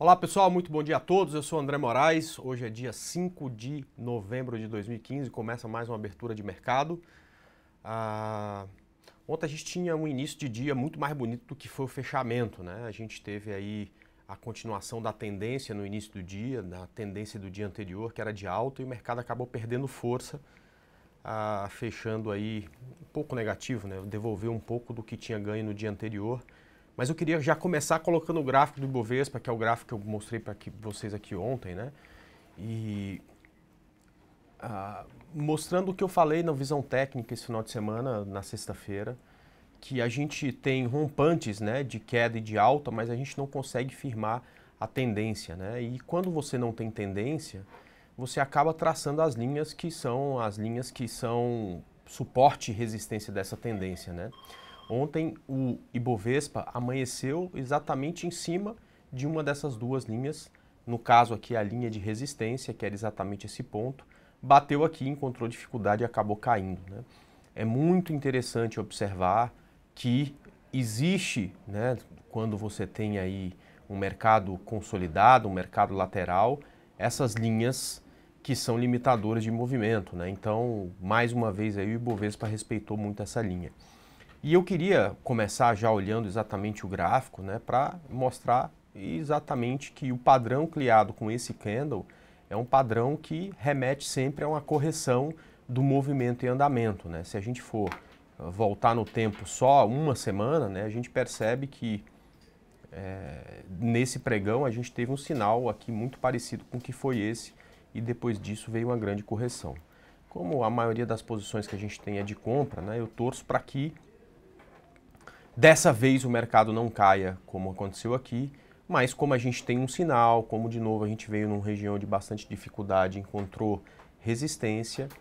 Olá pessoal, muito bom dia a todos. Eu sou André Moraes. Hoje é dia 5 de novembro de 2015, começa mais uma abertura de mercado. Ah, ontem a gente tinha um início de dia muito mais bonito do que foi o fechamento, né? A gente teve aí a continuação da tendência no início do dia, da tendência do dia anterior, que era de alta, e o mercado acabou perdendo força, ah, fechando aí um pouco negativo, né? Devolveu um pouco do que tinha ganho no dia anterior. Mas eu queria já começar colocando o gráfico do Ibovespa, que é o gráfico que eu mostrei para vocês aqui ontem, né? E ah, mostrando o que eu falei na visão técnica esse final de semana, na sexta-feira, que a gente tem rompantes né, de queda e de alta, mas a gente não consegue firmar a tendência. Né? E quando você não tem tendência, você acaba traçando as linhas que são as linhas que são suporte e resistência dessa tendência. Né? Ontem o Ibovespa amanheceu exatamente em cima de uma dessas duas linhas. No caso aqui, a linha de resistência, que era exatamente esse ponto, bateu aqui, encontrou dificuldade e acabou caindo. Né? É muito interessante observar que existe, né, quando você tem aí um mercado consolidado, um mercado lateral, essas linhas que são limitadoras de movimento. Né? Então, mais uma vez, aí, o Ibovespa respeitou muito essa linha. E eu queria começar já olhando exatamente o gráfico, né, para mostrar exatamente que o padrão criado com esse candle é um padrão que remete sempre a uma correção do movimento em andamento, né? Se a gente for eh, voltar no tempo só uma semana, né, a gente percebe que é, nesse pregão a gente teve um sinal aqui muito parecido com o que foi esse e depois disso veio uma grande correção. Como a maioria das posições que a gente tem é de compra, né, eu torço para que dessa vez o mercado não caia como aconteceu aqui, mas como a gente tem um sinal, como de novo a gente veio numa região de bastante dificuldade, encontrou resistência, está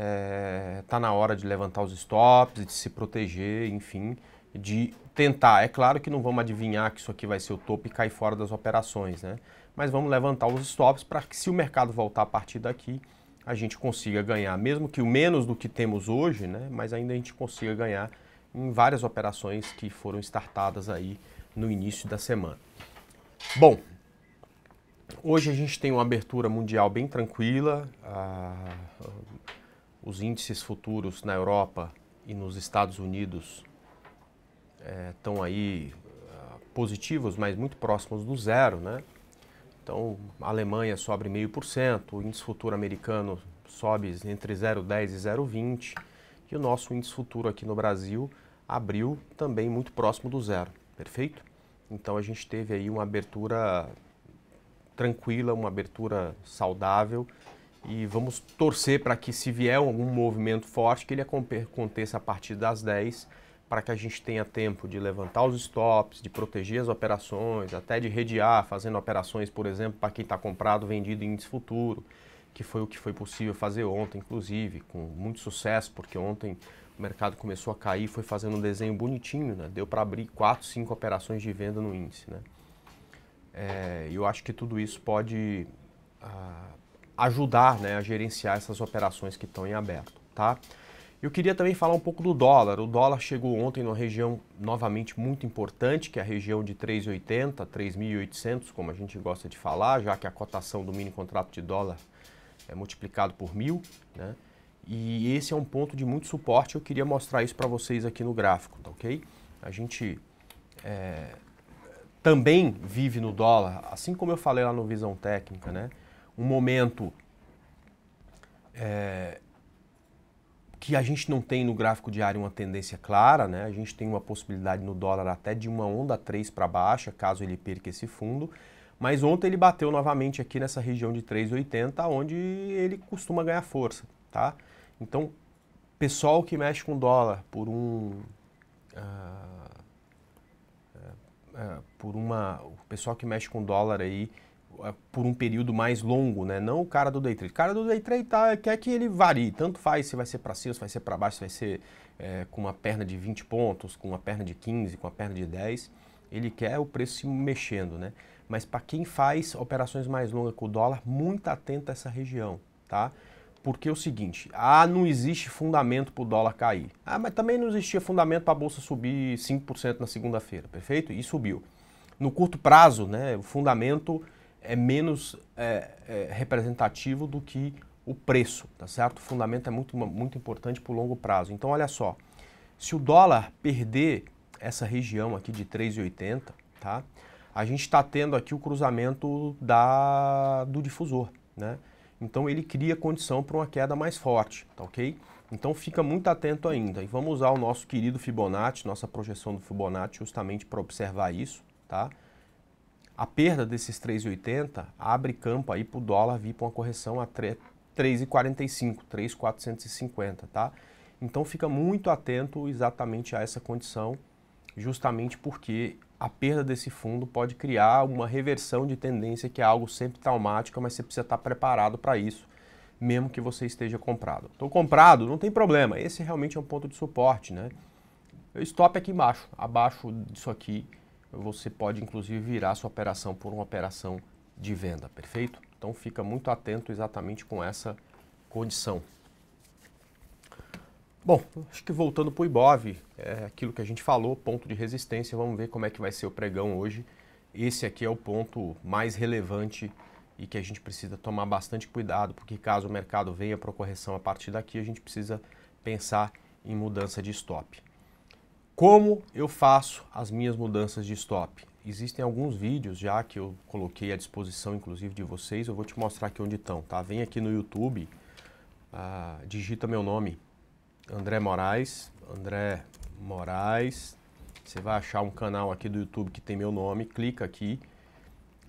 eh, é, na hora de levantar os stops, de se proteger, enfim, de tentar. É claro que não vamos adivinhar que isso aqui vai ser o topo e cair fora das operações, né? Mas vamos levantar os stops para que se o mercado voltar a partir daqui, a gente consiga ganhar, mesmo que o menos do que temos hoje, né? Mas ainda a gente consiga ganhar em várias operações que foram startadas aí no início da semana. Bom, hoje a gente tem uma abertura mundial bem tranquila, ah, os índices futuros na Europa e nos Estados Unidos estão eh, é, aí ah, positivos, mas muito próximos do zero, né? Então, a Alemanha sobe 0,5%, o índice futuro americano sobe entre 0,10 e 0,20, e o nosso índice futuro aqui no Brasil abriu também muito próximo do zero, perfeito? Então a gente teve aí uma abertura tranquila, uma abertura saudável e vamos torcer para que se vier algum movimento forte que ele aconteça a partir das 10 para que a gente tenha tempo de levantar os stops, de proteger as operações, até de rediar fazendo operações, por exemplo, para quem está comprado, vendido em índice futuro, que foi o que foi possível fazer ontem, inclusive, com muito sucesso, porque ontem o mercado começou a cair, foi fazendo um desenho bonitinho, né? Deu para abrir quatro, cinco operações de venda no índice, né? É, eu acho que tudo isso pode ah, ajudar né, a gerenciar essas operações que estão em aberto, tá? Eu queria também falar um pouco do dólar. O dólar chegou ontem numa região novamente muito importante, que é a região de 3,80, 3.800, como a gente gosta de falar, já que a cotação do mini contrato de dólar é multiplicado por mil, né? E esse é um ponto de muito suporte, eu queria mostrar isso para vocês aqui no gráfico, tá ok? A gente é, também vive no dólar, assim como eu falei lá no Visão Técnica, né? Um momento é, que a gente não tem no gráfico diário uma tendência clara, né? A gente tem uma possibilidade no dólar até de uma onda 3 para baixa, caso ele perca esse fundo. Mas ontem ele bateu novamente aqui nessa região de 3,80, onde ele costuma ganhar força, tá? Então, pessoal que mexe com dólar por um. Uh, uh, por uma. O pessoal que mexe com dólar aí por um período mais longo, né? Não o cara do day trade. O cara do day trade tá, quer que ele varie. Tanto faz se vai ser para cima, se vai ser para baixo, se vai ser é, com uma perna de 20 pontos, com uma perna de 15, com uma perna de 10. Ele quer o preço se mexendo, né? Mas para quem faz operações mais longas com o dólar, muito atento a essa região, tá? Porque é o seguinte, ah, não existe fundamento para o dólar cair. Ah, mas também não existia fundamento para a bolsa subir 5% na segunda-feira, perfeito? E subiu. No curto prazo, né, o fundamento é menos é, é, representativo do que o preço, tá certo? O fundamento é muito, muito importante para o longo prazo. Então, olha só, se o dólar perder essa região aqui de 3,80, tá? A gente está tendo aqui o cruzamento da, do difusor, né? então ele cria condição para uma queda mais forte, tá ok? Então fica muito atento ainda e vamos usar o nosso querido Fibonacci, nossa projeção do Fibonacci justamente para observar isso, tá? A perda desses 3,80 abre campo aí para o dólar vir para uma correção a 3,45, 3,450, tá? Então fica muito atento exatamente a essa condição, justamente porque a perda desse fundo pode criar uma reversão de tendência que é algo sempre traumático, mas você precisa estar preparado para isso, mesmo que você esteja comprado. Então, comprado, não tem problema. Esse realmente é um ponto de suporte, né? O stop aqui embaixo, abaixo disso aqui, você pode inclusive virar sua operação por uma operação de venda, perfeito? Então fica muito atento exatamente com essa condição. Bom, acho que voltando para o Ibov, é aquilo que a gente falou, ponto de resistência, vamos ver como é que vai ser o pregão hoje. Esse aqui é o ponto mais relevante e que a gente precisa tomar bastante cuidado, porque caso o mercado venha para correção a partir daqui, a gente precisa pensar em mudança de stop. Como eu faço as minhas mudanças de stop? Existem alguns vídeos já que eu coloquei à disposição, inclusive de vocês, eu vou te mostrar aqui onde estão, tá? Vem aqui no YouTube, ah, digita meu nome, André Moraes, André Moraes. Você vai achar um canal aqui do YouTube que tem meu nome, clica aqui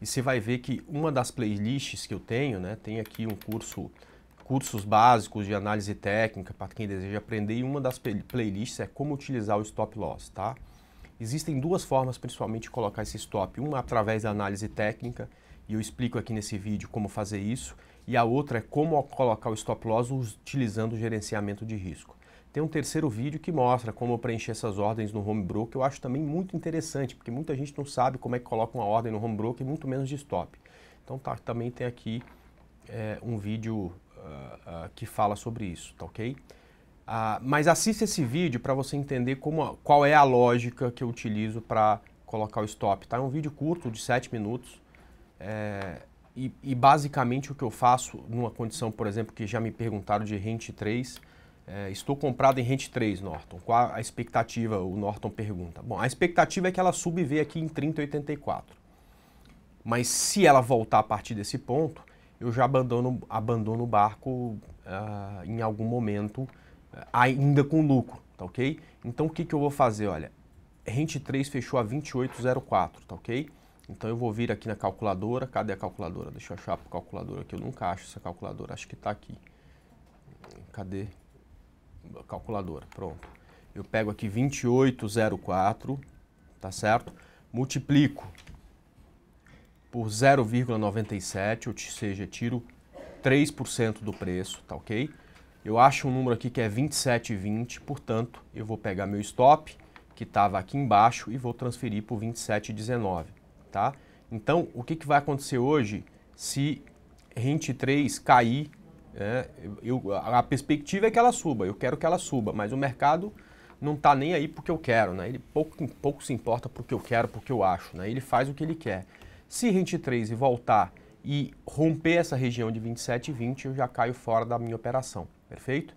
e você vai ver que uma das playlists que eu tenho, né, tem aqui um curso, cursos básicos de análise técnica para quem deseja aprender e uma das playlists é como utilizar o stop loss, tá? Existem duas formas principalmente de colocar esse stop, uma através da análise técnica e eu explico aqui nesse vídeo como fazer isso, e a outra é como colocar o stop loss utilizando o gerenciamento de risco. Tem um terceiro vídeo que mostra como preencher essas ordens no home que eu acho também muito interessante, porque muita gente não sabe como é que coloca uma ordem no Homebrew, e muito menos de stop. Então tá, também tem aqui é, um vídeo uh, uh, que fala sobre isso, tá ok? Uh, mas assista esse vídeo para você entender como, qual é a lógica que eu utilizo para colocar o stop. Tá? É um vídeo curto, de 7 minutos, é, e, e basicamente o que eu faço numa condição, por exemplo, que já me perguntaram de rente 3, é, estou comprado em rente 3, Norton. Qual a expectativa? O Norton pergunta. Bom, a expectativa é que ela suba e aqui em 30,84. Mas se ela voltar a partir desse ponto, eu já abandono, abandono o barco uh, em algum momento, uh, ainda com lucro, tá ok? Então o que, que eu vou fazer? Olha, rente 3 fechou a 28,04, tá ok? Então eu vou vir aqui na calculadora. Cadê a calculadora? Deixa eu achar a calculadora que eu nunca acho essa calculadora. Acho que está aqui. Cadê? calculadora, pronto. Eu pego aqui 2804, tá certo? Multiplico por 0,97, ou seja, tiro 3% do preço, tá ok? Eu acho um número aqui que é 27,20, portanto, eu vou pegar meu stop, que estava aqui embaixo, e vou transferir para 27,19, tá? Então, o que, que vai acontecer hoje se RENT3 cair é, eu, a perspectiva é que ela suba, eu quero que ela suba, mas o mercado não está nem aí porque eu quero, né? Ele pouco, pouco se importa porque eu quero, porque eu acho, né? Ele faz o que ele quer. Se rente 3 e voltar e romper essa região de 27,20, eu já caio fora da minha operação, perfeito?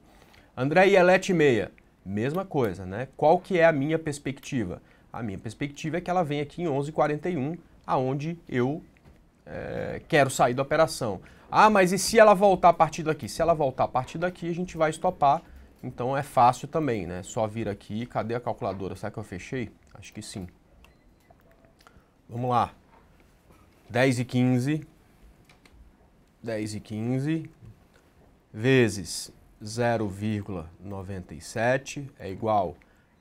André e Elete meia, mesma coisa, né? Qual que é a minha perspectiva? A minha perspectiva é que ela vem aqui em 11,41, aonde eu é, quero sair da operação. Ah, mas e se ela voltar a partir daqui? Se ela voltar a partir daqui, a gente vai estopar. Então é fácil também, né? Só vir aqui. Cadê a calculadora? Será que eu fechei? Acho que sim. Vamos lá. 10 e 15. 10 e 15 vezes 0,97 é igual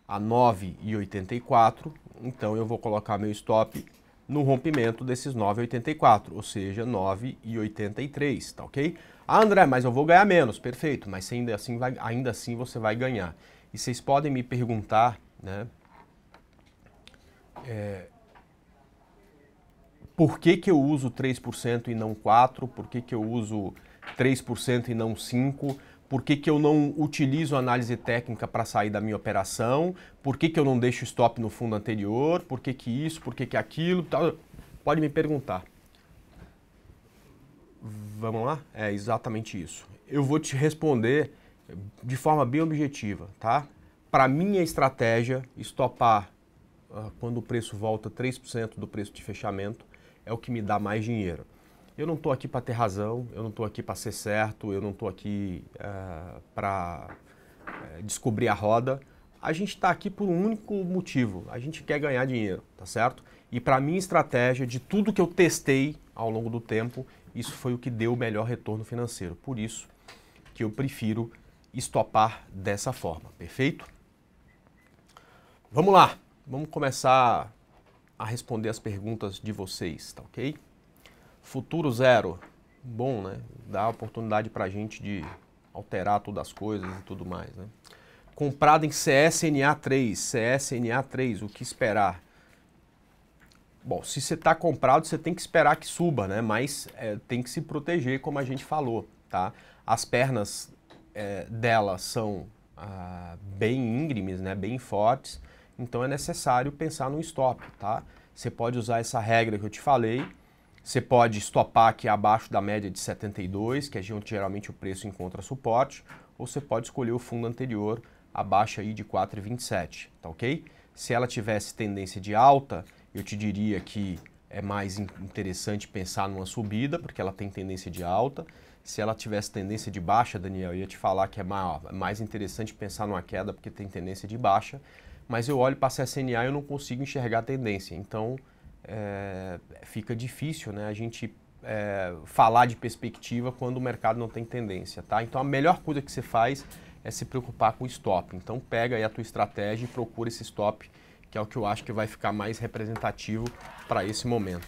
a 9,84. Então eu vou colocar meu stop no rompimento desses 9,84, ou seja, 9,83, tá ok? Ah, André, mas eu vou ganhar menos, perfeito, mas ainda assim, vai, ainda assim você vai ganhar. E vocês podem me perguntar, né, é, por que, que eu uso 3% e não 4%, por que, que eu uso 3% e não 5%, por que, que eu não utilizo análise técnica para sair da minha operação, por que, que eu não deixo stop no fundo anterior, por que, que isso, por que, que aquilo, tal. pode me perguntar. Vamos lá? É exatamente isso. Eu vou te responder de forma bem objetiva, tá? Para minha estratégia, estopar ah, quando o preço volta 3% do preço de fechamento é o que me dá mais dinheiro. Eu não estou aqui para ter razão, eu não estou aqui para ser certo, eu não estou aqui uh, eh, para eh, descobrir a roda. A gente está aqui por um único motivo: a gente quer ganhar dinheiro, tá certo? E para minha estratégia, de tudo que eu testei ao longo do tempo, isso foi o que deu o melhor retorno financeiro. Por isso que eu prefiro estopar dessa forma, perfeito? Vamos lá, vamos começar a responder as perguntas de vocês, tá ok? Futuro zero, bom, né? Dá oportunidade para a gente de alterar todas as coisas e tudo mais, né? Comprado em CSNA 3, CSNA 3, o que esperar? Bom, se você está comprado, você tem que esperar que suba, né? Mas é, tem que se proteger, como a gente falou, tá? As pernas é, dela são ah, bem íngremes, né? Bem fortes, então é necessário pensar no stop, tá? Você pode usar essa regra que eu te falei, você pode estopar aqui abaixo da média de 72, que é onde geralmente o preço encontra suporte, ou você pode escolher o fundo anterior abaixo aí de 4,27, tá ok? Se ela tivesse tendência de alta, eu te diria que é mais interessante pensar numa subida, porque ela tem tendência de alta. Se ela tivesse tendência de baixa, Daniel, eu ia te falar que é, é mais interessante pensar numa queda, porque tem tendência de baixa. Mas eu olho para a CSNA e eu não consigo enxergar a tendência. Então, é, fica difícil né, a gente é, falar de perspectiva quando o mercado não tem tendência. Tá? Então a melhor coisa que você faz é se preocupar com o stop. Então pega aí a tua estratégia e procura esse stop, que é o que eu acho que vai ficar mais representativo para esse momento.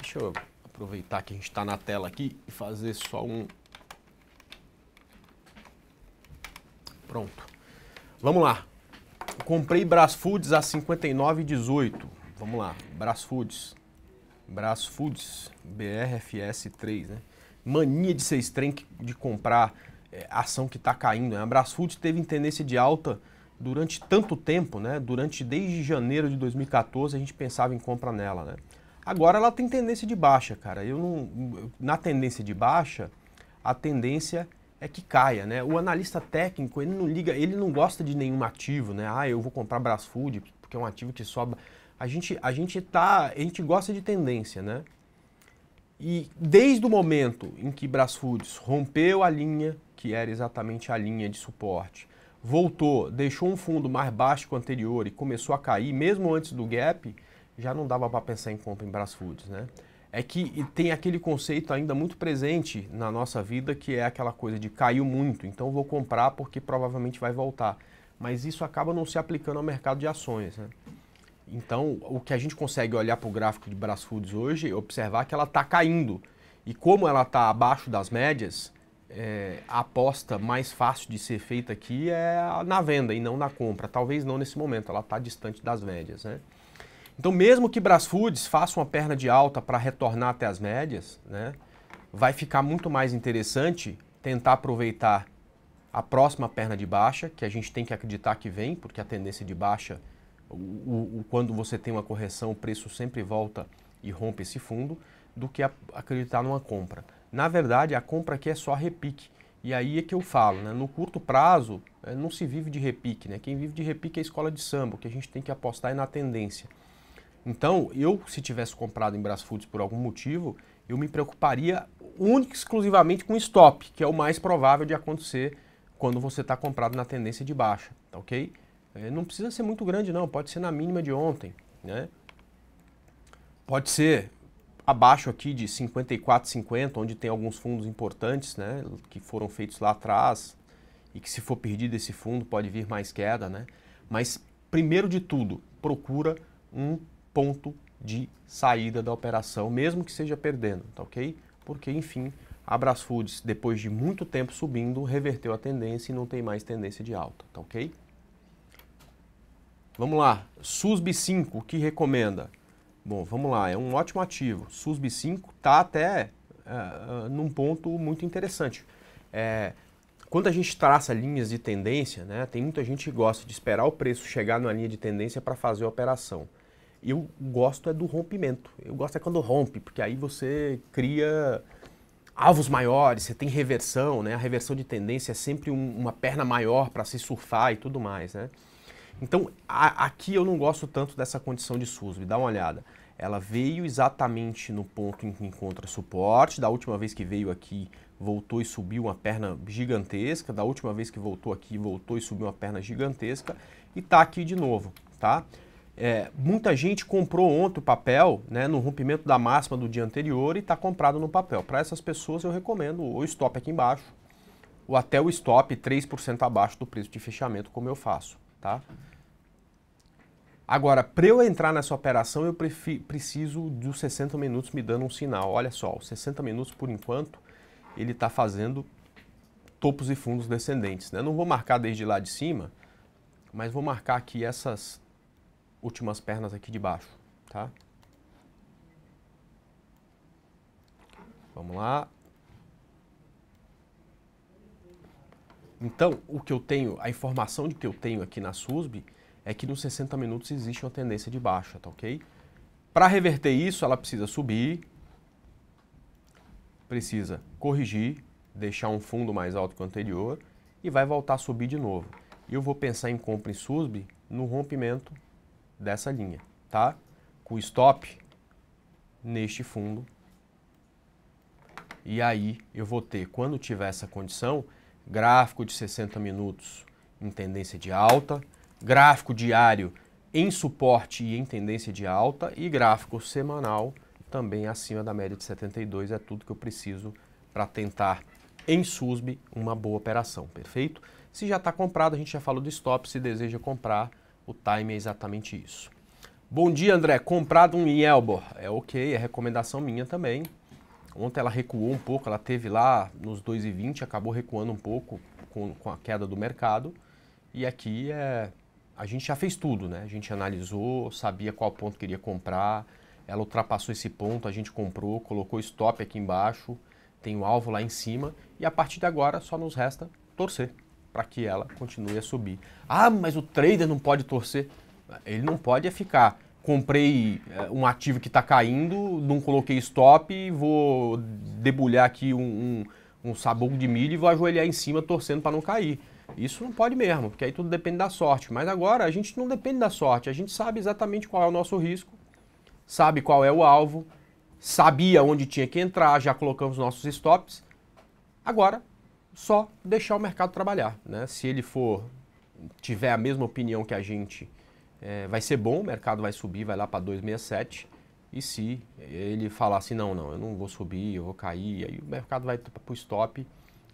Deixa eu aproveitar que a gente está na tela aqui e fazer só um. Pronto. Vamos lá. Comprei Foods a 59,18. Vamos lá, Brás Foods. Brás Foods, BRFS3, né? Mania de ser trem de comprar é, ação que está caindo. Né? A Brás Foods teve tendência de alta durante tanto tempo, né? Durante desde janeiro de 2014 a gente pensava em compra nela, né? Agora ela tem tendência de baixa, cara. Eu não, na tendência de baixa, a tendência é que caia, né? O analista técnico, ele não liga, ele não gosta de nenhum ativo, né? Ah, eu vou comprar Brasfood porque é um ativo que sobe a gente, a gente tá, a gente gosta de tendência, né? E desde o momento em que Foods rompeu a linha, que era exatamente a linha de suporte, voltou, deixou um fundo mais baixo que o anterior e começou a cair, mesmo antes do gap, já não dava para pensar em compra em Foods, né? É que tem aquele conceito ainda muito presente na nossa vida, que é aquela coisa de caiu muito, então vou comprar porque provavelmente vai voltar. Mas isso acaba não se aplicando ao mercado de ações, né? Então, o que a gente consegue olhar para o gráfico de Brás Foods hoje, observar que ela está caindo. E como ela está abaixo das médias, é, a aposta mais fácil de ser feita aqui é na venda e não na compra. Talvez não nesse momento, ela está distante das médias. Né? Então, mesmo que Brás Foods faça uma perna de alta para retornar até as médias, né, vai ficar muito mais interessante tentar aproveitar a próxima perna de baixa, que a gente tem que acreditar que vem, porque a tendência de baixa o, o, quando você tem uma correção, o preço sempre volta e rompe esse fundo, do que a, acreditar numa compra. Na verdade, a compra aqui é só repique. E aí é que eu falo, né? no curto prazo eh, não se vive de repique. Né? Quem vive de repique é a escola de samba, que a gente tem que apostar é na tendência. Então, eu, se tivesse comprado em Foods por algum motivo, eu me preocuparia única e exclusivamente com stop, que é o mais provável de acontecer quando você está comprado na tendência de baixa, tá ok? É, não precisa ser muito grande, não. Pode ser na mínima de ontem, né? Pode ser abaixo aqui de 54,50, onde tem alguns fundos importantes, né? Que foram feitos lá atrás e que se for perdido esse fundo pode vir mais queda, né? Mas primeiro de tudo, procura um ponto de saída da operação, mesmo que seja perdendo, tá ok? Porque, enfim, a Brasfoods, depois de muito tempo subindo, reverteu a tendência e não tem mais tendência de alta, tá ok? Vamos lá, SUSB 5, o que recomenda? Bom, vamos lá, é um ótimo ativo. SUSB 5 está até uh, num ponto muito interessante. É, quando a gente traça linhas de tendência, né, tem muita gente que gosta de esperar o preço chegar na linha de tendência para fazer a operação. Eu gosto é do rompimento. Eu gosto é quando rompe, porque aí você cria alvos maiores, você tem reversão, né? A reversão de tendência é sempre um, uma perna maior para se surfar e tudo mais, né? Então, a, aqui eu não gosto tanto dessa condição de SUSB, dá uma olhada. Ela veio exatamente no ponto em que encontra suporte, da última vez que veio aqui, voltou e subiu uma perna gigantesca, da última vez que voltou aqui, voltou e subiu uma perna gigantesca, e está aqui de novo, tá? É, muita gente comprou ontem o papel, né, no rompimento da máxima do dia anterior e está comprado no papel. Para essas pessoas eu recomendo o stop aqui embaixo, ou até o stop 3% abaixo do preço de fechamento, como eu faço tá? Agora, para eu entrar nessa operação, eu preciso dos 60 minutos me dando um sinal. Olha só, os 60 minutos, por enquanto, ele está fazendo topos e fundos descendentes. Né? Não vou marcar desde lá de cima, mas vou marcar aqui essas últimas pernas aqui de baixo. Tá? Vamos lá. Então, o que eu tenho, a informação de que eu tenho aqui na SUSB é que nos 60 minutos existe uma tendência de baixa, tá ok? Para reverter isso, ela precisa subir, precisa corrigir, deixar um fundo mais alto que o anterior e vai voltar a subir de novo. E eu vou pensar em compra em SUSB no rompimento dessa linha, tá? Com stop neste fundo. E aí eu vou ter, quando tiver essa condição, gráfico de 60 minutos em tendência de alta, gráfico diário em suporte e em tendência de alta e gráfico semanal também acima da média de 72, é tudo que eu preciso para tentar em SUSB uma boa operação, perfeito? Se já está comprado, a gente já falou do stop, se deseja comprar, o time é exatamente isso. Bom dia, André. Comprado um Yelbor. É ok, é recomendação minha também. Ontem ela recuou um pouco, ela teve lá nos 2,20, acabou recuando um pouco com, com, a queda do mercado. E aqui é, a gente já fez tudo, né? A gente analisou, sabia qual ponto queria comprar, ela ultrapassou esse ponto, a gente comprou, colocou stop aqui embaixo, tem o alvo lá em cima. E a partir de agora só nos resta torcer para que ela continue a subir. Ah, mas o trader não pode torcer. Ele não pode é ficar comprei eh, um ativo que está caindo, não coloquei stop, vou debulhar aqui um, um, um de milho e vou ajoelhar em cima torcendo para não cair. Isso não pode mesmo, porque aí tudo depende da sorte. Mas agora a gente não depende da sorte, a gente sabe exatamente qual é o nosso risco, sabe qual é o alvo, sabia onde tinha que entrar, já colocamos nossos stops. Agora, só deixar o mercado trabalhar, né? Se ele for tiver a mesma opinião que a gente é, vai ser bom, o mercado vai subir, vai lá para 267. E se ele falar assim, não, não, eu não vou subir, eu vou cair, aí o mercado vai para o stop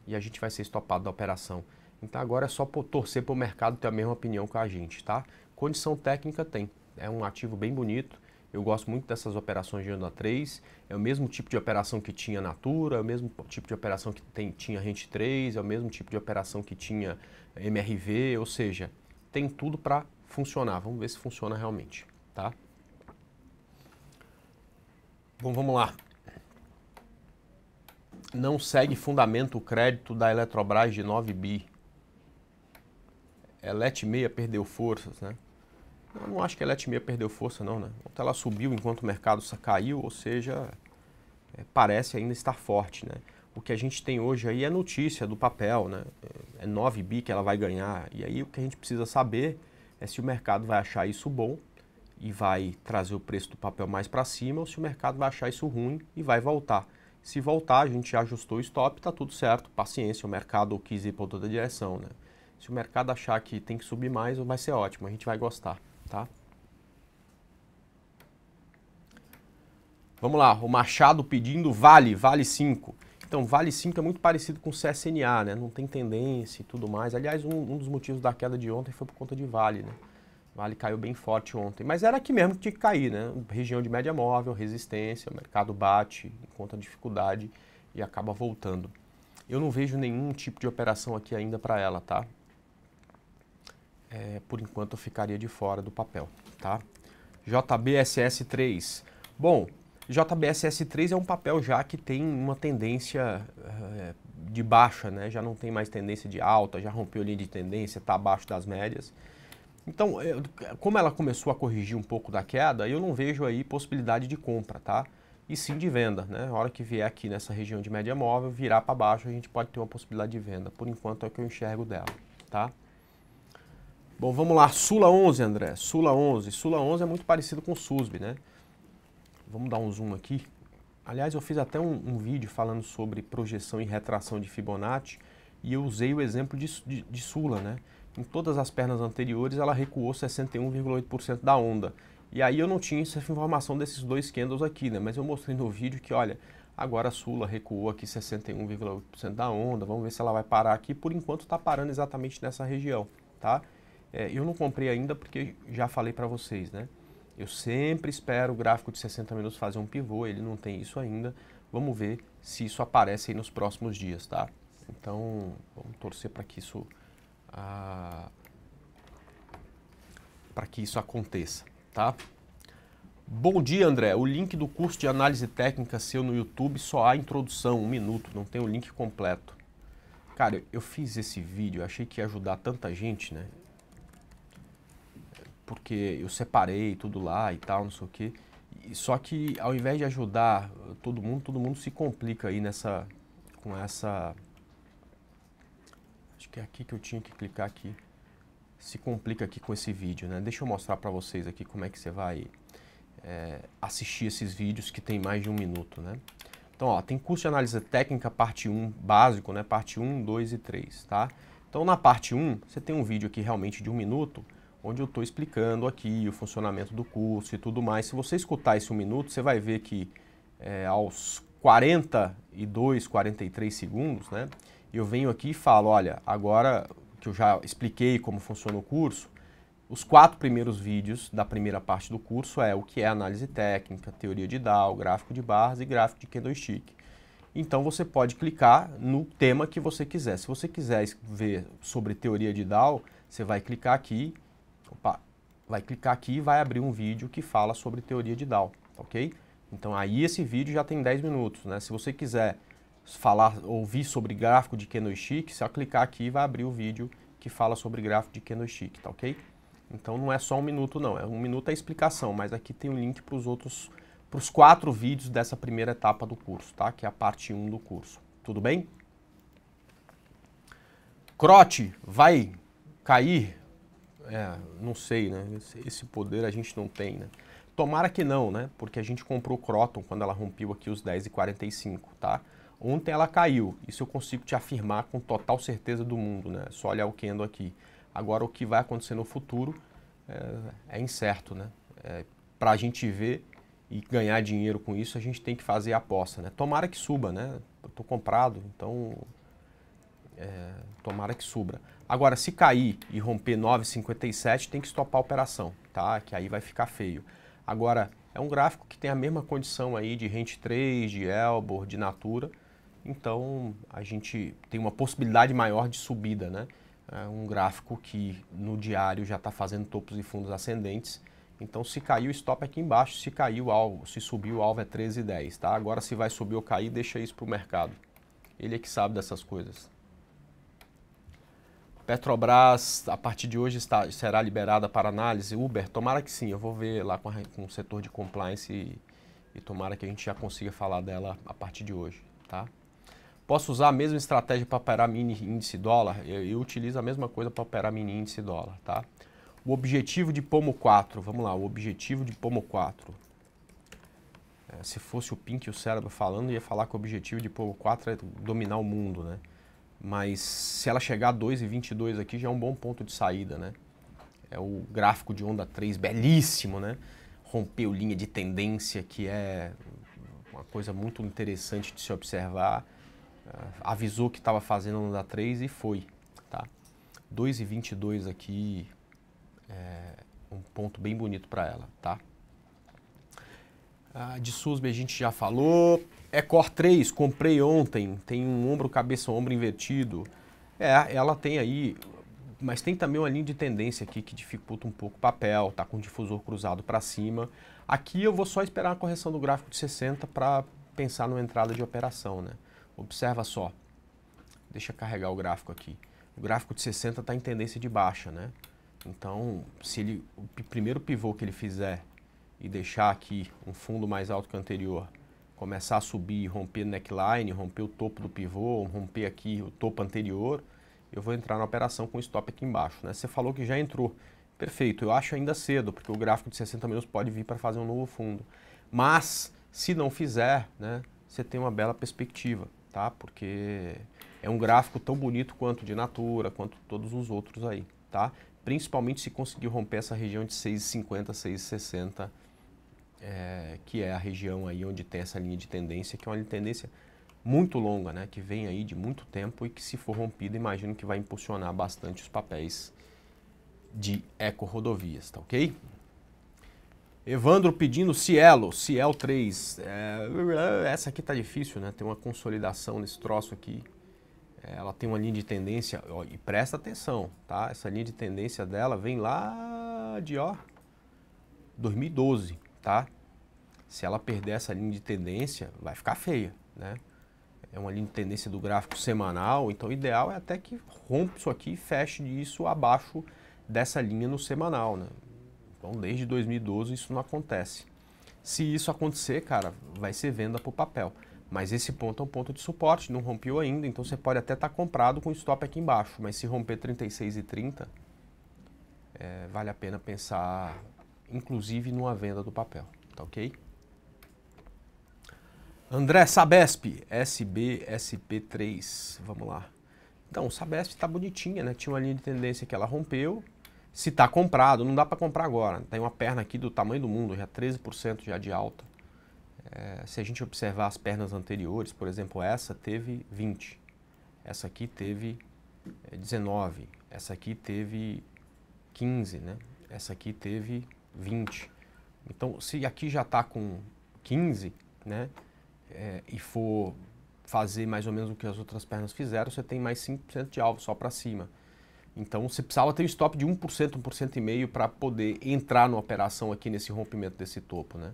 e a gente vai ser estopado da operação. Então agora é só torcer para o mercado ter a mesma opinião que a gente, tá? Condição técnica tem, é um ativo bem bonito, eu gosto muito dessas operações de ano 3, é o mesmo tipo de operação que tinha Natura, é o mesmo tipo de operação que tem, tinha Rente 3, é o mesmo tipo de operação que tinha MRV, ou seja, tem tudo para funcionar. Vamos ver se funciona realmente, tá? Bom, vamos lá. Não segue fundamento o crédito da Eletrobras de 9 bi. É Elet meia perdeu forças, né? Eu não acho que a é Elet meia perdeu força, não, né? Ela subiu enquanto o mercado caiu, ou seja, é, parece ainda estar forte, né? O que a gente tem hoje aí é notícia do papel, né? É 9 bi que ela vai ganhar. E aí o que a gente precisa saber é se o mercado vai achar isso bom e vai trazer o preço do papel mais para cima ou se o mercado vai achar isso ruim e vai voltar. Se voltar, a gente ajustou o stop, está tudo certo, paciência, o mercado quis ir para outra direção. Né? Se o mercado achar que tem que subir mais, vai ser ótimo, a gente vai gostar. Tá? Vamos lá, o Machado pedindo vale, vale 5. Então, Vale 5 é muito parecido com CSNA, né? Não tem tendência e tudo mais. Aliás, um, um, dos motivos da queda de ontem foi por conta de Vale, né? Vale caiu bem forte ontem, mas era aqui mesmo que tinha que cair, né? Região de média móvel, resistência, o mercado bate, encontra dificuldade e acaba voltando. Eu não vejo nenhum tipo de operação aqui ainda para ela, tá? É, por enquanto eu ficaria de fora do papel, tá? JBSS3. Bom, JBSS3 é um papel já que tem uma tendência eh, de baixa, né? já não tem mais tendência de alta, já rompeu linha de tendência, está abaixo das médias. Então, eu, como ela começou a corrigir um pouco da queda, eu não vejo aí possibilidade de compra, tá? E sim de venda, né? A hora que vier aqui nessa região de média móvel, virar para baixo, a gente pode ter uma possibilidade de venda. Por enquanto é o que eu enxergo dela, tá? Bom, vamos lá. Sula 11, André. Sula 11. Sula 11 é muito parecido com o SUSB, né? Vamos dar um zoom aqui. Aliás, eu fiz até um, um, vídeo falando sobre projeção e retração de Fibonacci e eu usei o exemplo de, de, de Sula, né? Em todas as pernas anteriores ela recuou 61,8% da onda. E aí eu não tinha essa informação desses dois candles aqui, né? Mas eu mostrei no vídeo que, olha, agora a Sula recuou aqui 61,8% da onda, vamos ver se ela vai parar aqui. Por enquanto está parando exatamente nessa região, tá? É, eu não comprei ainda porque já falei para vocês, né? Eu sempre espero o gráfico de 60 minutos fazer um pivô, ele não tem isso ainda. Vamos ver se isso aparece aí nos próximos dias, tá? Então, vamos torcer para que isso ah, para que isso aconteça, tá? Bom dia, André. O link do curso de análise técnica seu no YouTube só há introdução, um minuto, não tem o link completo. Cara, eu fiz esse vídeo, achei que ia ajudar tanta gente, né? porque eu separei tudo lá e tal, não sei o quê. E, só que ao invés de ajudar eh, todo mundo, todo mundo se complica aí nessa, com essa... Acho que é aqui que eu tinha que clicar aqui. Se complica aqui com esse vídeo, né? Deixa eu mostrar para vocês aqui como é que você vai é, assistir esses vídeos que tem mais de um minuto, né? Então, ó, tem curso de análise técnica, parte 1, básico, né? Parte 1, 2 e 3, tá? Então, na parte 1, você tem um vídeo aqui realmente de um minuto, onde eu estou explicando aqui o funcionamento do curso e tudo mais. Se você escutar esse um minuto, você vai ver que é, aos 42, 43 segundos, né, eu venho aqui e falo, olha, agora que eu já expliquei como funciona o curso, os quatro primeiros vídeos da primeira parte do curso é o que é análise técnica, teoria de DAO, gráfico de barras e gráfico de candlestick. Então você pode clicar no tema que você quiser. Se você quiser ver sobre teoria de DAO, você vai clicar aqui opa, vai clicar aqui e vai abrir um vídeo que fala sobre teoria de Dow, tá ok? Então aí esse vídeo já tem 10 minutos, né? Se você quiser falar, ouvir sobre gráfico de Kenoichik, só clicar aqui e vai abrir o vídeo que fala sobre gráfico de Kenoichik, tá ok? Então não é só um minuto não, é um minuto é a explicação, mas aqui tem um link para os outros, para os quatro vídeos dessa primeira etapa do curso, tá? Que é a parte 1 do curso, tudo bem? Crote vai cair é, não sei, né? Esse poder a gente não tem, né? Tomara que não, né? Porque a gente comprou o Croton quando ela rompeu aqui os 10,45, tá? Ontem ela caiu, isso eu consigo te afirmar com total certeza do mundo, né? Só olhar o Kendo aqui. Agora, o que vai acontecer no futuro é, é incerto, né? É, Para a gente ver e ganhar dinheiro com isso, a gente tem que fazer a aposta, né? Tomara que suba, né? Eu tô comprado, então é, tomara que subra. Agora, se cair e romper 9,57, tem que estopar a operação, tá? Que aí vai ficar feio. Agora, é um gráfico que tem a mesma condição aí de Rente 3, de Elbor, de Natura. Então, a gente tem uma possibilidade maior de subida, né? É um gráfico que no diário já está fazendo topos e fundos ascendentes. Então, se caiu, stop é aqui embaixo. Se caiu o alvo, se subiu o alvo é 13,10, tá? Agora, se vai subir ou cair, deixa isso para o mercado. Ele é que sabe dessas coisas. Petrobras, a partir de hoje, está, será liberada para análise. Uber, tomara que sim. Eu vou ver lá com, a, com o setor de compliance e, e, tomara que a gente já consiga falar dela a partir de hoje, tá? Posso usar a mesma estratégia para operar mini índice dólar? Eu, eu utilizo a mesma coisa para operar mini índice dólar, tá? O objetivo de pomo 4, vamos lá, o objetivo de pomo 4. É, se fosse o Pink e o cérebro falando, ia falar que o objetivo de pomo 4 é dominar o mundo, né? mas se ela chegar a 2,22 aqui já é um bom ponto de saída, né? É o gráfico de onda 3 belíssimo, né? Rompeu linha de tendência, que é uma coisa muito interessante de se observar. Uh, avisou que estava fazendo onda 3 e foi, tá? 2,22 aqui é um ponto bem bonito para ela, tá? Uh, de Susbe a gente já falou. É Core 3, comprei ontem, tem um ombro, cabeça, ombro invertido. É, ela tem aí, mas tem também uma linha de tendência aqui que dificulta um pouco o papel, tá com o difusor cruzado para cima. Aqui eu vou só esperar a correção do gráfico de 60 para pensar numa entrada de operação, né? Observa só. Deixa eu carregar o gráfico aqui. O gráfico de 60 está em tendência de baixa, né? Então, se ele, o primeiro pivô que ele fizer e deixar aqui um fundo mais alto que o anterior, começar a subir, romper neckline, romper o topo do pivô, romper aqui o topo anterior, eu vou entrar na operação com stop aqui embaixo. Né? Você falou que já entrou. Perfeito, eu acho ainda cedo, porque o gráfico de 60 minutos pode vir para fazer um novo fundo. Mas, se não fizer, né, você tem uma bela perspectiva, tá? Porque é um gráfico tão bonito quanto de Natura, quanto todos os outros aí, tá? Principalmente se conseguir romper essa região de 6,50, 6,60 é, que é a região aí onde tem essa linha de tendência, que é uma tendência muito longa, né, que vem aí de muito tempo e que se for rompida, imagino que vai impulsionar bastante os papéis de eco-rodovias, tá ok? Evandro pedindo Cielo, Ciel 3. É, eh, essa aqui tá difícil, né? Tem uma consolidação nesse troço aqui. É, ela tem uma linha de tendência, ó, e presta atenção, tá? Essa linha de tendência dela vem lá de, ó, 2012, tá? se ela perder essa linha de tendência, vai ficar feia, né? É uma linha de tendência do gráfico semanal, então o ideal é até que rompa isso aqui e feche isso abaixo dessa linha no semanal, né? Então, desde 2012 isso não acontece. Se isso acontecer, cara, vai ser venda para o papel. Mas esse ponto é um ponto de suporte, não rompeu ainda, então você pode até estar tá comprado com stop aqui embaixo, mas se romper 36,30, é, vale a pena pensar, inclusive, numa venda do papel, tá ok? André Sabesp, SBSP3, vamos lá. Então, Sabesp está bonitinha, né? Tinha uma linha de tendência que ela rompeu. Se está comprado, não dá para comprar agora. Tem tá uma perna aqui do tamanho do mundo, já 13% já de alta. É, se a gente observar as pernas anteriores, por exemplo, essa teve 20, essa aqui teve 19, é, essa aqui teve 15, né? Essa aqui teve 20. Então, se aqui já está com 15, né? é, e for fazer mais ou menos o que as outras pernas fizeram, você tem mais 5% de alvo só para cima. Então você precisava ter um stop de 1%, 1,5% para poder entrar na operação aqui nesse rompimento desse topo, né?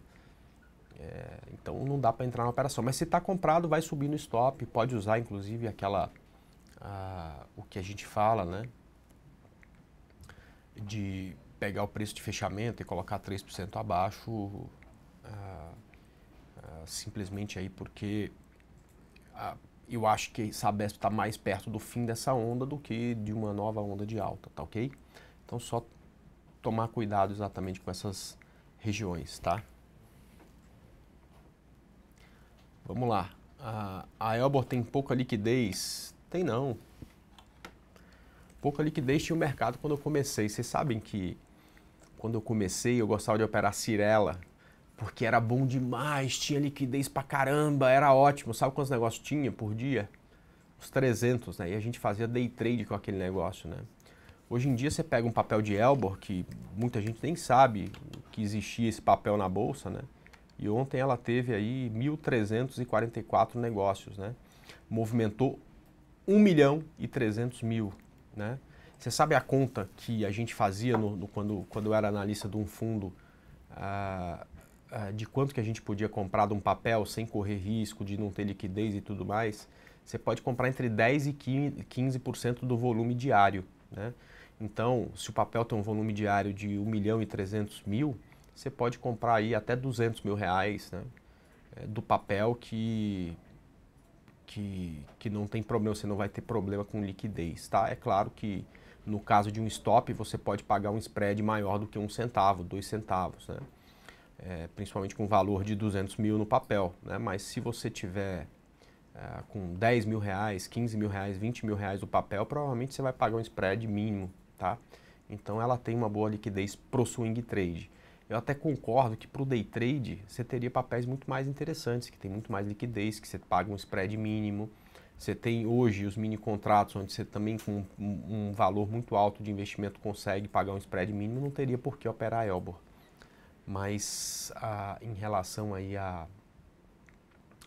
É, então não dá para entrar na operação. Mas se está comprado, vai subir no stop, pode usar inclusive aquela. A, o que a gente fala, né? De pegar o preço de fechamento e colocar 3% abaixo. A, simplesmente aí porque a, ah, eu acho que Sabesp está mais perto do fim dessa onda do que de uma nova onda de alta, tá ok? Então só tomar cuidado exatamente com essas regiões, tá? Vamos lá. A, a Elbor tem pouca liquidez? Tem não. Pouca liquidez tinha o mercado quando eu comecei. Vocês sabem que quando eu comecei eu gostava de operar Cirela, porque era bom demais, tinha liquidez pra caramba, era ótimo. Sabe quantos negócios tinha por dia? Uns 300, né? E a gente fazia day trade com aquele negócio, né? Hoje em dia você pega um papel de Elbor, que muita gente nem sabe que existia esse papel na bolsa, né? E ontem ela teve aí 1.344 negócios, né? Movimentou 1 milhão e 300 mil, né? Você sabe a conta que a gente fazia no, no quando, quando eu era analista de um fundo ah, ah, de quanto que a gente podia comprar de um papel sem correr risco de não ter liquidez e tudo mais, você pode comprar entre 10 e 15% do volume diário. Né? Então, se o papel tem um volume diário de 1 milhão e 300 mil, você pode comprar aí até 200 mil reais né? É, do papel que, que, que não tem problema, você não vai ter problema com liquidez. Tá? É claro que no caso de um stop, você pode pagar um spread maior do que um centavo, dois centavos. Né? é, principalmente com valor de 200 mil no papel. Né? Mas se você tiver é, com 10 mil reais, 15 mil reais, 20 mil reais no papel, provavelmente você vai pagar um spread mínimo, tá? Então ela tem uma boa liquidez pro swing trade. Eu até concordo que para o day trade você teria papéis muito mais interessantes, que tem muito mais liquidez, que você paga um spread mínimo. Você tem hoje os mini contratos, onde você também com um valor muito alto de investimento consegue pagar um spread mínimo, não teria por que operar a Elbor. Mas a, ah, em relação aí a,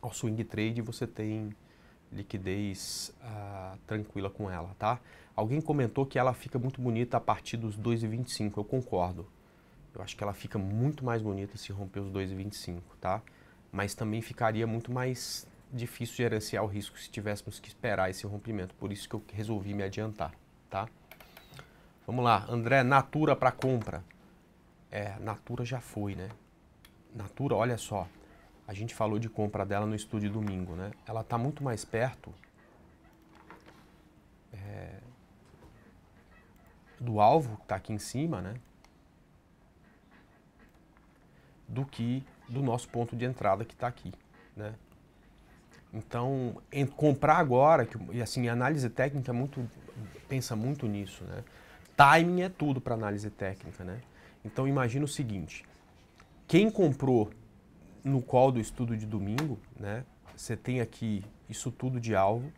ao swing trade, você tem liquidez a, ah, tranquila com ela, tá? Alguém comentou que ela fica muito bonita a partir dos 2,25, eu concordo. Eu acho que ela fica muito mais bonita se romper os 2,25, tá? Mas também ficaria muito mais difícil gerenciar o risco se tivéssemos que esperar esse rompimento. Por isso que eu resolvi me adiantar, tá? Vamos lá, André, Natura para compra. É, Natura já foi, né? Natura, olha só, a gente falou de compra dela no estúdio domingo, né? Ela está muito mais perto é, do alvo, que está aqui em cima, né? Do que do nosso ponto de entrada que está aqui, né? Então, em, comprar agora, que, e assim, a análise técnica é muito pensa muito nisso, né? Timing é tudo para análise técnica, né? Então imagina o seguinte: quem comprou no qual do estudo de domingo, né? Você tem aqui isso tudo de alvo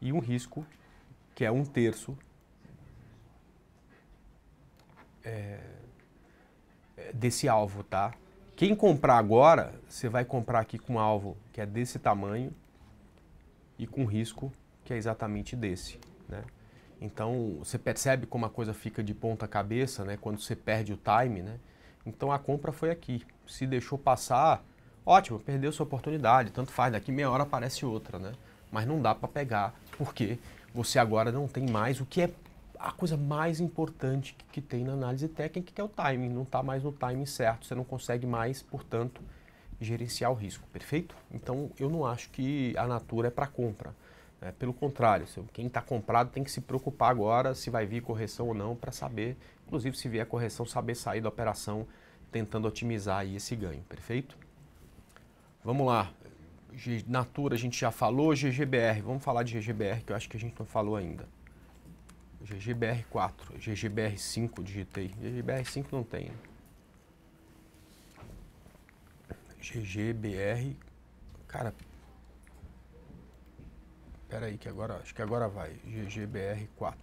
e um risco que é um terço é, desse alvo, tá? Quem comprar agora, você vai comprar aqui com um alvo que é desse tamanho e com risco que é exatamente desse, né? Então, você percebe como a coisa fica de ponta cabeça, né? Quando você perde o time, né? Então, a compra foi aqui. Se deixou passar, ótimo, perdeu sua oportunidade. Tanto faz, daqui meia hora aparece outra, né? Mas não dá para pegar, porque você agora não tem mais o que é a coisa mais importante que, que tem na análise técnica, que é o timing. Não está mais no timing certo, você não consegue mais, portanto, gerenciar o risco, perfeito? Então, eu não acho que a Natura é para compra. É, pelo contrário, quem está comprado tem que se preocupar agora se vai vir correção ou não para saber, inclusive se vier correção, saber sair da operação tentando otimizar aí esse ganho, perfeito? Vamos lá. Natura a gente já falou, GGBR, vamos falar de GGBR que eu acho que a gente não falou ainda. GGBR4, GGBR5 digitei. GGBR5 não tem. Né? GGBR. Cara, Espera aí que agora, acho que agora vai. GGBR4.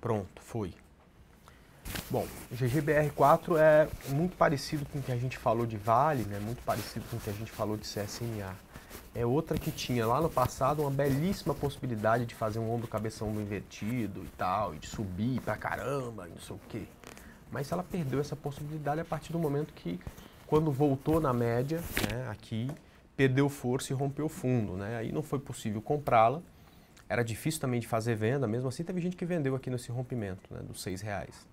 Pronto, foi. Bom, GGBR4 é muito parecido com o que a gente falou de Vale, né? Muito parecido com o que a gente falou de CSMA. É outra que tinha lá no passado uma belíssima possibilidade de fazer um ombro cabeça ombro invertido e tal, e de subir pra caramba, e não sei o quê. Mas ela perdeu essa possibilidade a partir do momento que quando voltou na média, né, aqui, perdeu força e rompeu fundo. Né? Aí não foi possível comprá-la, era difícil também de fazer venda, mesmo assim teve gente que vendeu aqui nesse rompimento né, dos seis reais.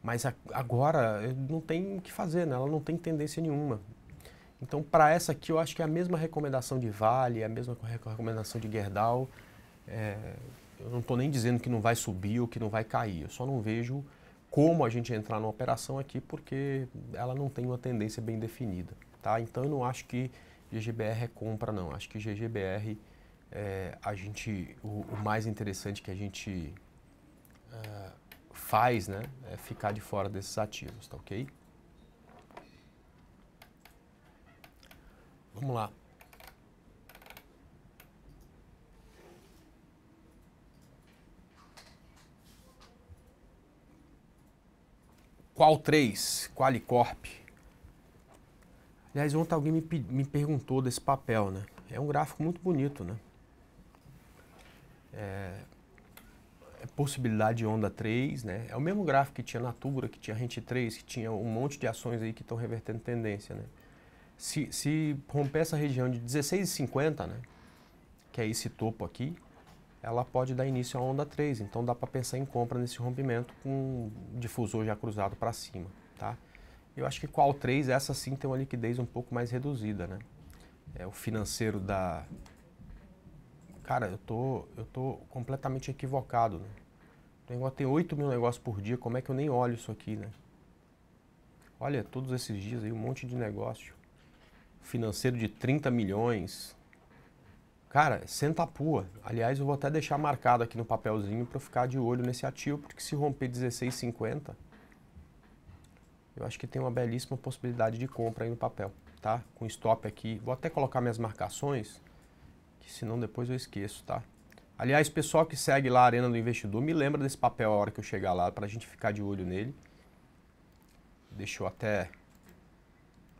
Mas a, agora eh, não tem o que fazer, né? ela não tem tendência nenhuma. Então, para essa aqui, eu acho que é a mesma recomendação de Vale, é a mesma recomendação de Gerdau. É, eu não estou nem dizendo que não vai subir ou que não vai cair, eu só não vejo como a gente entrar numa operação aqui porque ela não tem uma tendência bem definida. Tá? Então eu não acho que GGBR é compra, não. Acho que GGBR é, a gente, o, o, mais interessante que a gente é, faz né, é ficar de fora desses ativos, tá ok? Vamos lá. Qual 3? Qualicorp. Aliás, ontem alguém me, me perguntou desse papel, né? É um gráfico muito bonito, né? É, é possibilidade de onda 3, né? É o mesmo gráfico que tinha na Natura, que tinha Rente 3, que tinha um monte de ações aí que estão revertendo tendência, né? Se, se romper essa região de 16,50, né? Que é esse topo aqui, ela pode dar início à onda 3. Então dá para pensar em compra nesse rompimento com o difusor já cruzado para cima, tá? Eu acho que qual 3, essa sim tem uma liquidez um pouco mais reduzida, né? É, o financeiro da... Cara, eu tô, eu tô completamente equivocado, né? O negócio tem 8 mil negócios por dia, como é que eu nem olho isso aqui, né? Olha, todos esses dias aí um monte de negócio. Financeiro de 30 milhões. Cara, senta pua. Aliás, eu vou até deixar marcado aqui no papelzinho para ficar de olho nesse ativo, porque se romper 16,50, eu acho que tem uma belíssima possibilidade de compra aí no papel, tá? Com stop aqui, vou até colocar minhas marcações, que senão depois eu esqueço, tá? Aliás, pessoal que segue lá a Arena do Investidor, me lembra desse papel a hora que eu chegar lá, para a gente ficar de olho nele. Deixa eu até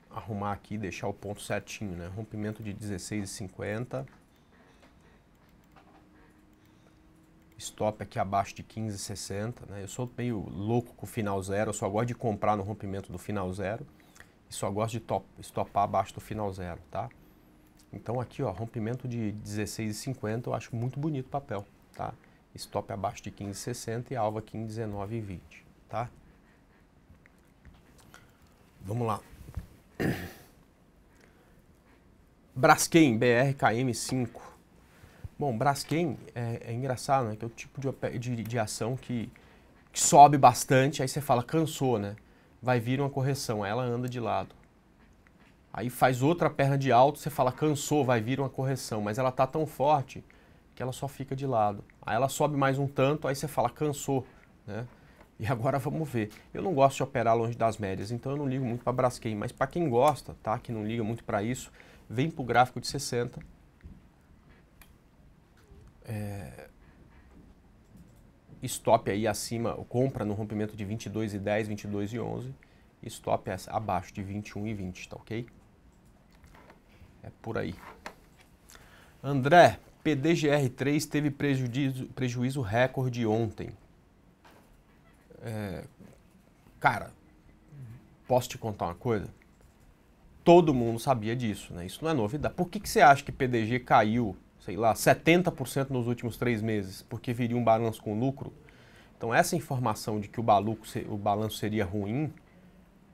arrumar aqui, deixar o ponto certinho, né? Rompimento de 16,50 stop aqui abaixo de 15,60. Né? Eu sou meio louco com o final zero, eu só gosto de comprar no rompimento do final zero e só gosto de top, stopar abaixo do final zero, tá? Então aqui, ó, rompimento de 16,50 eu acho muito bonito o papel, tá? Stop abaixo de 15,60 e alva aqui em 19,20, tá? Vamos lá. Braskem BRKM5 Bom, Braskem é, é engraçado, né? Que é o tipo de, de, de ação que, que sobe bastante, aí você fala, cansou, né? Vai vir uma correção, aí ela anda de lado. Aí faz outra perna de alto, você fala, cansou, vai vir uma correção, mas ela tá tão forte que ela só fica de lado. Aí ela sobe mais um tanto, aí você fala, cansou, né? E agora vamos ver. Eu não gosto de operar longe das médias, então eu não ligo muito para Braskem, mas para quem gosta, tá? Que não liga muito para isso, vem para o gráfico de 60 é, stop aí acima, compra no rompimento de 22 e 10, 22 e 11, stop abaixo de 21 e 20, tá ok? É por aí. André, PDGR3 teve prejuízo, prejuízo recorde ontem. É, cara, posso te contar uma coisa? Todo mundo sabia disso, né? Isso não é novidade. Por que, que você acha que PDG caiu sei lá, 70% nos últimos três meses, porque viria um balanço com lucro. Então, essa informação de que o, baluco, o balanço seria ruim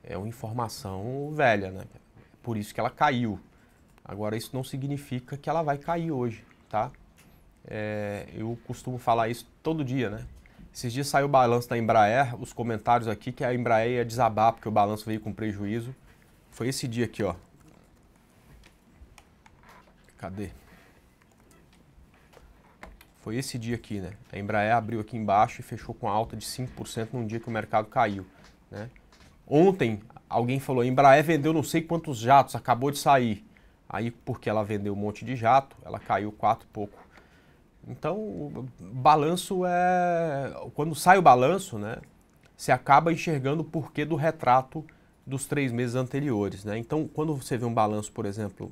é uma informação velha, né? Por isso que ela caiu. Agora, isso não significa que ela vai cair hoje, tá? É, eu costumo falar isso todo dia, né? Esses dias saiu o balanço da Embraer, os comentários aqui que a Embraer ia desabar porque o balanço veio com prejuízo. Foi esse dia aqui, ó. Cadê? Foi esse dia aqui, né? A Embraer abriu aqui embaixo e fechou com alta de 5% num dia que o mercado caiu, né? Ontem alguém falou, a Embraer vendeu não sei quantos jatos, acabou de sair. Aí porque ela vendeu um monte de jato, ela caiu quatro e pouco. Então, o balanço é quando sai o balanço, né? Você acaba enxergando o porquê do retrato dos três meses anteriores, né? Então, quando você vê um balanço, por exemplo,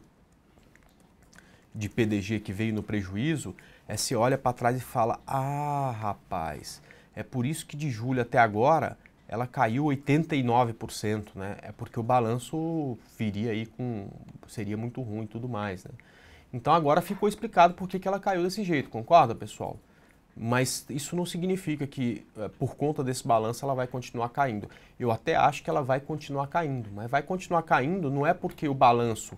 de PDG que veio no prejuízo, é se olha para trás e fala: ah, rapaz, é por isso que de julho até agora ela caiu 89%, né? É porque o balanço viria aí com. seria muito ruim e tudo mais, né? Então agora ficou explicado por que, que ela caiu desse jeito, concorda, pessoal? Mas isso não significa que, eh, por conta desse balanço, ela vai continuar caindo. Eu até acho que ela vai continuar caindo, mas vai continuar caindo não é porque o balanço,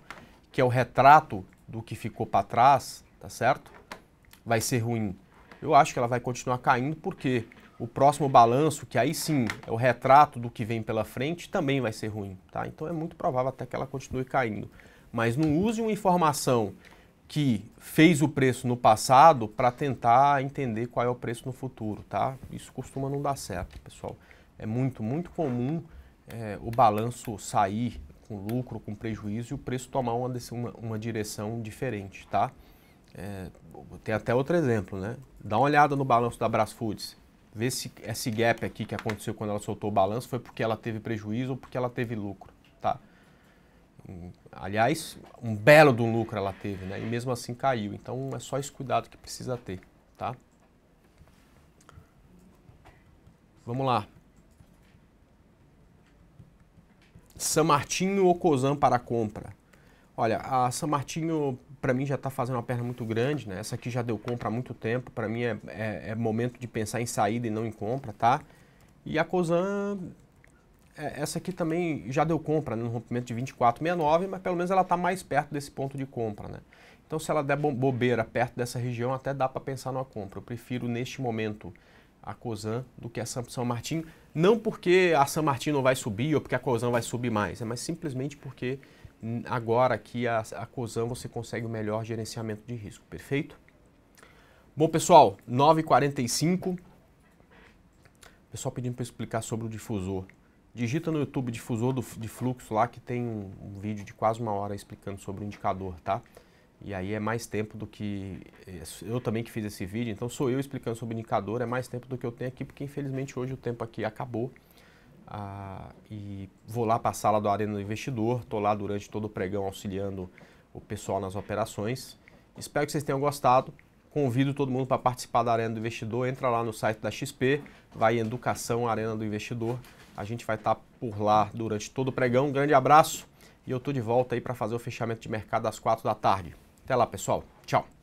que é o retrato do que ficou para trás, tá certo? vai ser ruim? Eu acho que ela vai continuar caindo porque o próximo balanço, que aí sim é o retrato do que vem pela frente, também vai ser ruim, tá? Então é muito provável até que ela continue caindo. Mas não use uma informação que fez o preço no passado para tentar entender qual é o preço no futuro, tá? Isso costuma não dar certo, pessoal. É muito, muito comum é, o balanço sair com lucro, com prejuízo e o preço tomar uma, uma, uma direção diferente, tá? É, tem até outro exemplo, né? Dá uma olhada no balanço da Foods. Vê se esse gap aqui que aconteceu quando ela soltou o balanço foi porque ela teve prejuízo ou porque ela teve lucro, tá? Aliás, um belo do lucro ela teve, né? E mesmo assim caiu. Então é só esse cuidado que precisa ter, tá? Vamos lá. San Martinho ou Cozan para compra? Olha, a San Martinho para mim já está fazendo uma perna muito grande, né? Essa aqui já deu compra há muito tempo, para mim é, é, é, momento de pensar em saída e não em compra, tá? E a Cosan, é, essa aqui também já deu compra né? no rompimento de 24,69, mas pelo menos ela está mais perto desse ponto de compra, né? Então se ela der bobeira perto dessa região, até dá para pensar numa compra. Eu prefiro neste momento a Cosan do que a São Martinho, não porque a São Martinho não vai subir ou porque a Cosan vai subir mais, é mas simplesmente porque agora aqui a, a COSAN você consegue o melhor gerenciamento de risco, perfeito? Bom, pessoal, 9h45. Pessoal pedindo para explicar sobre o difusor. Digita no YouTube difusor do, de fluxo lá que tem um, um, vídeo de quase uma hora explicando sobre o indicador, tá? E aí é mais tempo do que. É, eu também que fiz esse vídeo, então sou eu explicando sobre o indicador, é mais tempo do que eu tenho aqui, porque infelizmente hoje o tempo aqui acabou. Ah, e vou lá para a sala do Arena do Investidor, estou lá durante todo o pregão auxiliando o pessoal nas operações. Espero que vocês tenham gostado. Convido todo mundo para participar da Arena do Investidor. Entra lá no site da XP, vai em Educação Arena do Investidor. A gente vai estar tá por lá durante todo o pregão. Um grande abraço e eu estou de volta aí para fazer o fechamento de mercado às quatro da tarde. Até lá, pessoal. Tchau.